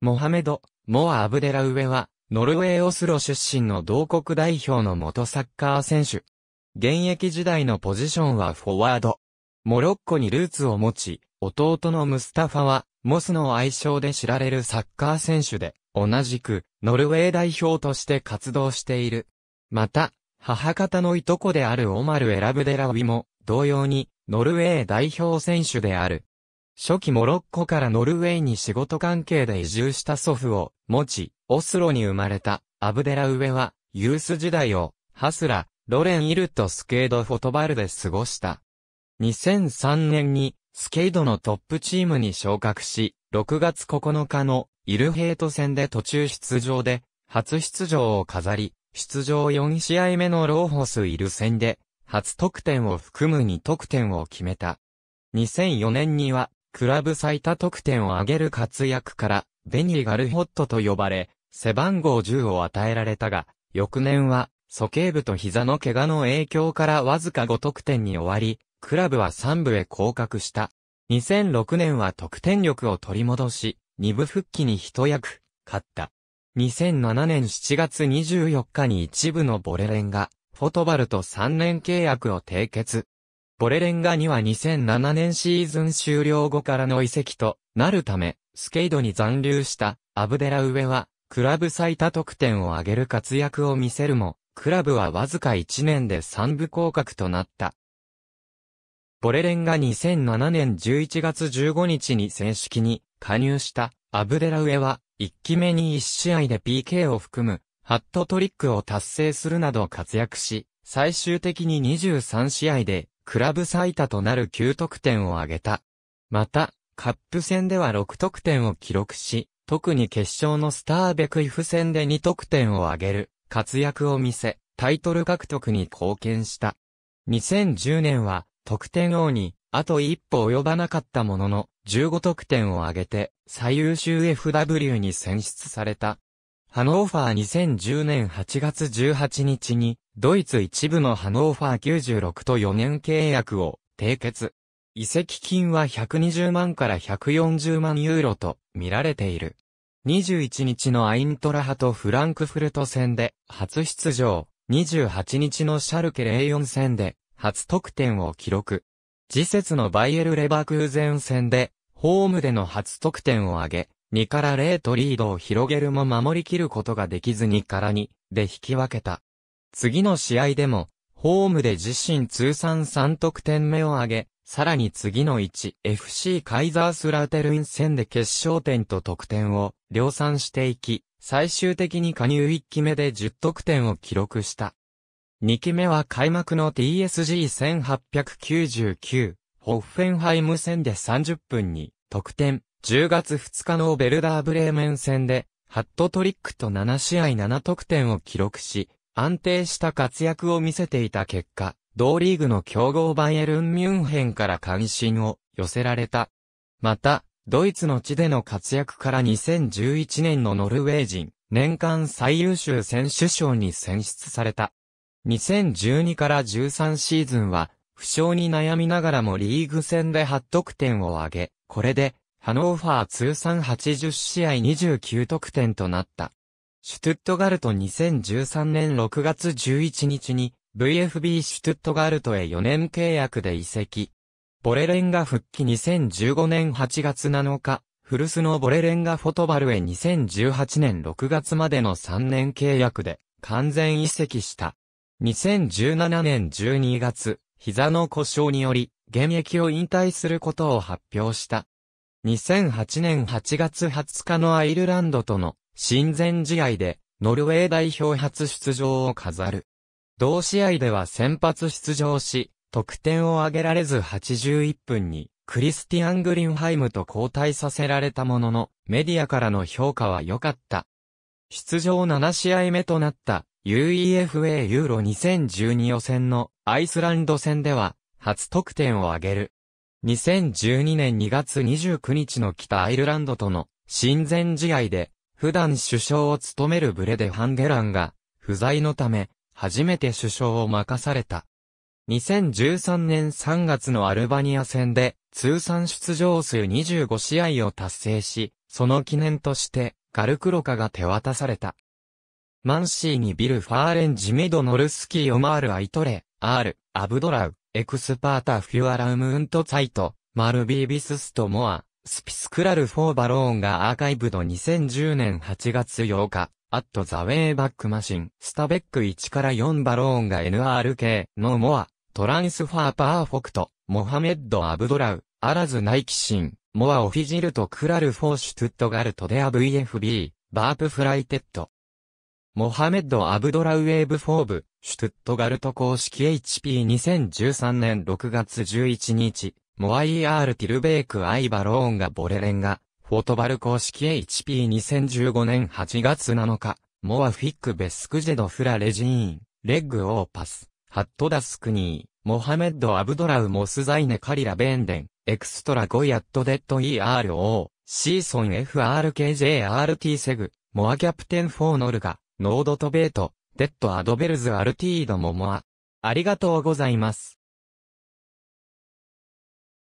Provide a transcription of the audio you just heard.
モハメド、モア・アブデラウェは、ノルウェー・オスロ出身の同国代表の元サッカー選手。現役時代のポジションはフォワード。モロッコにルーツを持ち、弟のムスタファは、モスの愛称で知られるサッカー選手で、同じく、ノルウェー代表として活動している。また、母方のいとこであるオマル・エラブデラウィも、同様に、ノルウェー代表選手である。初期モロッコからノルウェーに仕事関係で移住した祖父を持ち、オスロに生まれたアブデラウェは、ユース時代を、ハスラ、ロレン・イルとスケード・フォトバルで過ごした。2003年に、スケードのトップチームに昇格し、6月9日のイルヘイト戦で途中出場で、初出場を飾り、出場4試合目のローホスイル戦で、初得点を含む2得点を決めた。2004年には、クラブ最多得点を挙げる活躍から、ベニー・ガルホットと呼ばれ、背番号10を与えられたが、翌年は、鼠径部と膝の怪我の影響からわずか5得点に終わり、クラブは3部へ降格した。2006年は得点力を取り戻し、2部復帰に一役、勝った。2007年7月24日に一部のボレレンが、フォトバルと3年契約を締結。ボレレンガには2007年シーズン終了後からの移籍となるため、スケイドに残留したアブデラウェは、クラブ最多得点を挙げる活躍を見せるも、クラブはわずか1年で3部降格となった。ボレレンが2007年11月15日に正式に加入したアブデラウェは1期目に1試合で PK を含むハットトリックを達成するなど活躍し、最終的に23試合でクラブ最多となる9得点を挙げた。また、カップ戦では6得点を記録し、特に決勝のスターベクイフ戦で2得点を挙げる活躍を見せ、タイトル獲得に貢献した。2010年は得点王にあと一歩及ばなかったものの15得点を挙げて最優秀 FW に選出された。ハノーファー2010年8月18日に、ドイツ一部のハノーファー96と4年契約を締結。移籍金は120万から140万ユーロと見られている。21日のアイントラハとフランクフルト戦で初出場、28日のシャルケ04戦で初得点を記録。次節のバイエル・レバークーゼン戦でホームでの初得点を挙げ、2から0とリードを広げるも守り切ることができず2から2で引き分けた。次の試合でも、ホームで自身通算3得点目を挙げ、さらに次の 1FC カイザースラーテルイン戦で決勝点と得点を量産していき、最終的に加入1期目で10得点を記録した。2期目は開幕の TSG1899 ホッフェンハイム戦で30分に得点、10月2日のベルダーブレーメン戦で、ハットトリックと7試合7得点を記録し、安定した活躍を見せていた結果、同リーグの強豪バイエルン・ミュンヘンから関心を寄せられた。また、ドイツの地での活躍から2011年のノルウェー人、年間最優秀選手賞に選出された。2012から13シーズンは、負傷に悩みながらもリーグ戦で8得点を挙げ、これでハノーファー通算80試合29得点となった。シュトゥットガルト2013年6月11日に VFB シュトゥットガルトへ4年契約で移籍。ボレレンガ復帰2015年8月7日、古巣のボレレンガフォトバルへ2018年6月までの3年契約で完全移籍した。2017年12月、膝の故障により現役を引退することを発表した。2008年8月20日のアイルランドとの親善試合で、ノルウェー代表初出場を飾る。同試合では先発出場し、得点を挙げられず81分に、クリスティアン・グリンハイムと交代させられたものの、メディアからの評価は良かった。出場7試合目となった UEFA ユーロ2012予選のアイスランド戦では初得点を挙げる。2012年2月29日の北アイルランドとの親善試合で、普段首相を務めるブレデ・ハンゲランが、不在のため、初めて首相を任された。2013年3月のアルバニア戦で、通算出場数25試合を達成し、その記念として、ガルクロカが手渡された。マンシーにビル・ファーレン・ジミド・ノルスキー・オマール・アイトレ、アール、アブドラウ、エクスパータフュアラウムウントサイト、マルビービスストモア、スピスクラルフォーバローンがアーカイブド2010年8月8日、アットザウェイバックマシン、スタベック1から4バローンが NRK、のモア、トランスファーパーフォクト、モハメッド・アブドラウ、アラズ・ナイキシン、モア・オフィジルト・クラル・フォーシュ・トゥットガルト・デア・ VFB、バープ・フライテッド。モハメッド・アブドラウ・エーブ・フォーブ、シュトゥットガルト公式 HP2013 年6月11日、モアイアール・ティルベーク・アイバローンがボレレンが、フォトバル公式 HP2015 年8月7日、モアフィック・ベスクジェド・フラ・レジーン、レッグ・オーパス、ハットダスクニー、モハメッド・アブドラウ・モスザイネ・カリラ・ベンデン、エクストラ・ゴイアット・デッド・ ERO、シーソン・ FRKJRT・ セグ、モアキャプテン・フォーノルガ、ノード・トベート、デッドアドベルズアルティードモモア。ありがとうございます。